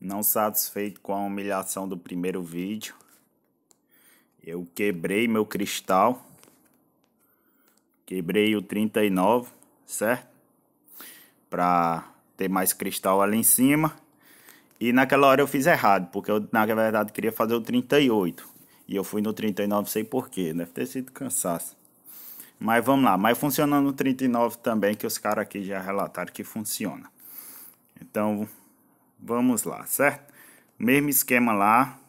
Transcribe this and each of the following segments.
Não satisfeito com a humilhação do primeiro vídeo, eu quebrei meu cristal. Quebrei o 39, certo? Para ter mais cristal ali em cima. E naquela hora eu fiz errado, porque eu na verdade queria fazer o 38. E eu fui no 39, sei porquê, né? deve ter sido cansaço. Mas vamos lá, mas funciona no 39 também, que os caras aqui já relataram que funciona. Então, Vamos lá, certo? Mesmo esquema lá.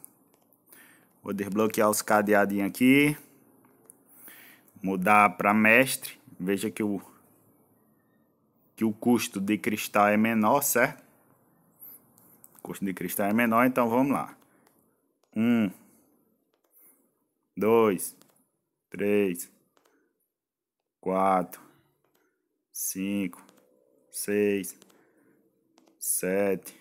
Vou desbloquear os cadeadinhos aqui. Mudar para mestre. Veja que o, que o custo de cristal é menor, certo? O custo de cristal é menor, então vamos lá. Um, dois, três, quatro, cinco, seis, sete,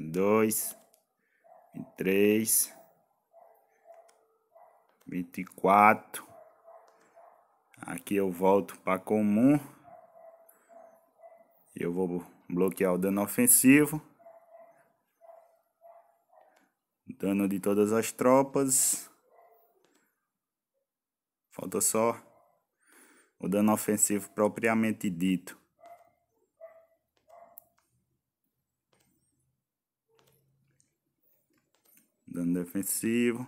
dois, vinte três, vinte e quatro. Aqui eu volto para comum. Eu vou bloquear o dano ofensivo. Dano de todas as tropas. Falta só o dano ofensivo propriamente dito. Dano defensivo.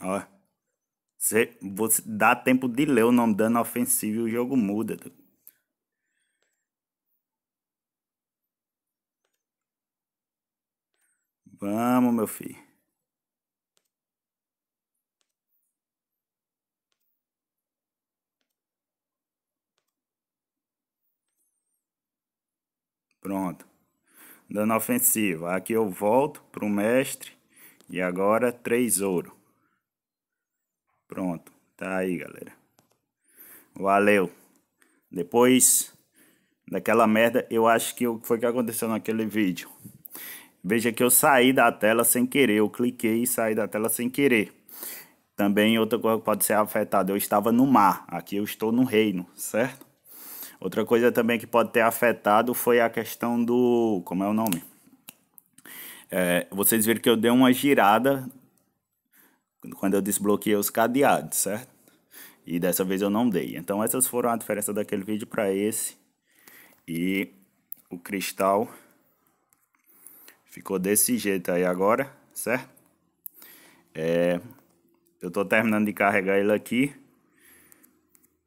Ó. Você, você dá tempo de ler o nome dano ofensivo e o jogo muda. Vamos, meu filho. Pronto. Dando ofensiva. Aqui eu volto para o mestre. E agora 3 ouro. Pronto. Tá aí, galera. Valeu. Depois daquela merda, eu acho que foi o que aconteceu naquele vídeo. Veja que eu saí da tela sem querer. Eu cliquei e saí da tela sem querer. Também outra coisa que pode ser afetada. Eu estava no mar. Aqui eu estou no reino, certo? Outra coisa também que pode ter afetado foi a questão do. Como é o nome? É, vocês viram que eu dei uma girada quando eu desbloqueei os cadeados, certo? E dessa vez eu não dei. Então essas foram a diferença daquele vídeo para esse. E o cristal ficou desse jeito aí agora, certo? É, eu estou terminando de carregar ele aqui.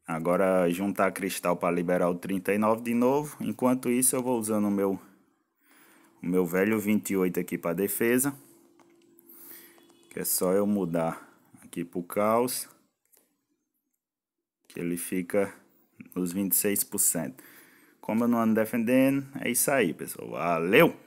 Agora juntar cristal para liberar o 39 de novo. Enquanto isso eu vou usando o meu, o meu velho 28 aqui para defesa. Que é só eu mudar aqui para o caos. Que ele fica nos 26%. Como eu não ando defendendo, é isso aí pessoal. Valeu!